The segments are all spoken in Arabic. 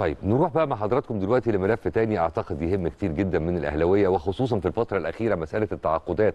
طيب نروح بقى مع حضراتكم دلوقتي لملف تاني اعتقد يهم كتير جدا من الاهلاويه وخصوصا في الفتره الاخيره مساله التعاقدات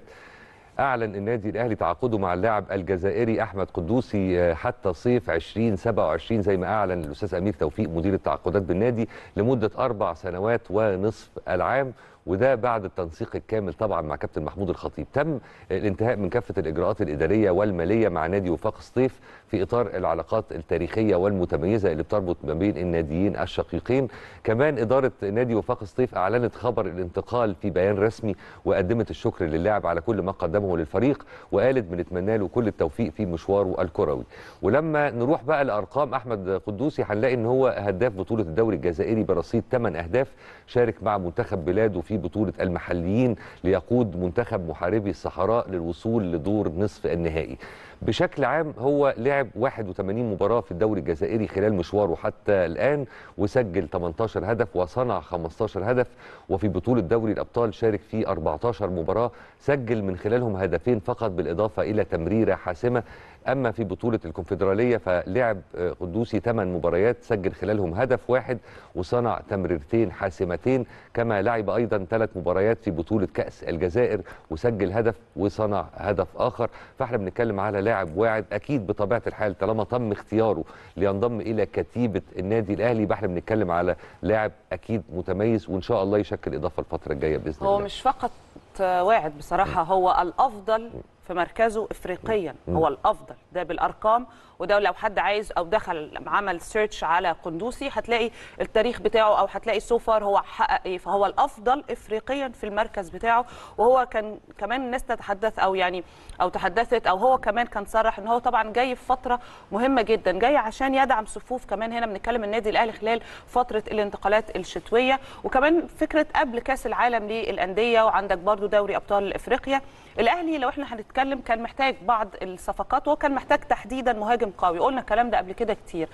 اعلن النادي الاهلي تعاقده مع اللاعب الجزائري احمد قدوسي آه، حتى صيف 2027 زي ما اعلن الاستاذ امير توفيق مدير التعاقدات بالنادي لمده اربع سنوات ونصف العام وده بعد التنسيق الكامل طبعا مع كابتن محمود الخطيب تم الانتهاء من كافه الاجراءات الاداريه والماليه مع نادي وفاق سطيف في اطار العلاقات التاريخيه والمتميزه اللي بتربط ما بين الناديين الشقيقين كمان اداره نادي وفاق سطيف اعلنت خبر الانتقال في بيان رسمي وقدمت الشكر للاعب على كل ما قدمه للفريق وقالت بنتمنى له كل التوفيق في مشواره الكروي ولما نروح بقى لارقام احمد قدوسي هنلاقي ان هو هداف بطوله الدوري الجزائري برصيد 8 اهداف شارك مع منتخب بلاده في في بطولة المحليين ليقود منتخب محاربي الصحراء للوصول لدور نصف النهائي بشكل عام هو لعب 81 مباراة في الدوري الجزائري خلال مشواره حتى الآن وسجل 18 هدف وصنع 15 هدف وفي بطولة دوري الأبطال شارك في 14 مباراة سجل من خلالهم هدفين فقط بالإضافة إلى تمريرة حاسمة أما في بطولة الكونفدرالية فلعب آه، قدوسي 8 مباريات سجل خلالهم هدف واحد وصنع تمريرتين حاسمتين كما لعب أيضا ثلاث مباريات في بطولة كأس الجزائر وسجل هدف وصنع هدف آخر فاحنا بنتكلم على لاعب واعد أكيد بطبيعة الحال طالما تم اختياره لينضم إلى كتيبة النادي الأهلي يبقى احنا بنتكلم على لاعب أكيد متميز وإن شاء الله يشكل إضافة الفترة الجاية بإذن الله هو مش فقط آه، واعد بصراحه هو الافضل في مركزه افريقيا هو الافضل ده بالارقام وده لو حد عايز او دخل عمل سيرش على قندوسي هتلاقي التاريخ بتاعه او هتلاقي سوفر هو حقق ايه فهو الافضل افريقيا في المركز بتاعه وهو كان كمان الناس تتحدث او يعني او تحدثت او هو كمان كان صرح ان هو طبعا جاي في فتره مهمه جدا جاي عشان يدعم صفوف كمان هنا بنتكلم النادي الاهلي خلال فتره الانتقالات الشتويه وكمان فكره قبل كاس العالم للانديه وعندك برضو برضو دوري ابطال افريقيا الاهلي لو احنا هنتكلم كان محتاج بعض الصفقات وكان كان محتاج تحديدا مهاجم قوي قلنا الكلام ده قبل كده كتير